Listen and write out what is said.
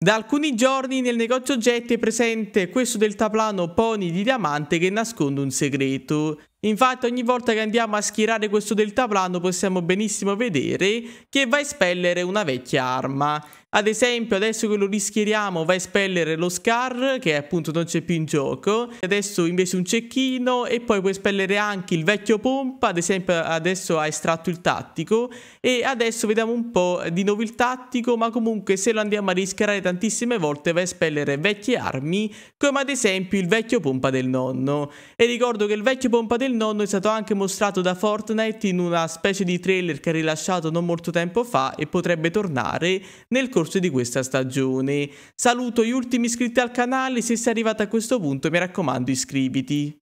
Da alcuni giorni nel negozio oggetti è presente questo deltaplano Pony di diamante che nasconde un segreto. Infatti ogni volta che andiamo a schierare questo deltaplano possiamo benissimo vedere che va a espellere una vecchia arma. Ad esempio adesso che lo rischieriamo va a espellere lo Scar che appunto non c'è più in gioco. Adesso invece un cecchino e poi può espellere anche il vecchio pompa. Ad esempio adesso ha estratto il tattico e adesso vediamo un po' di nuovo il tattico ma comunque se lo andiamo a rischiarare tantissime volte va a espellere vecchie armi come ad esempio il vecchio pompa del nonno. E ricordo che il vecchio pompa del nonno è stato anche mostrato da Fortnite in una specie di trailer che ha rilasciato non molto tempo fa e potrebbe tornare nel corso di questa stagione. Saluto gli ultimi iscritti al canale, se sei arrivato a questo punto mi raccomando iscriviti.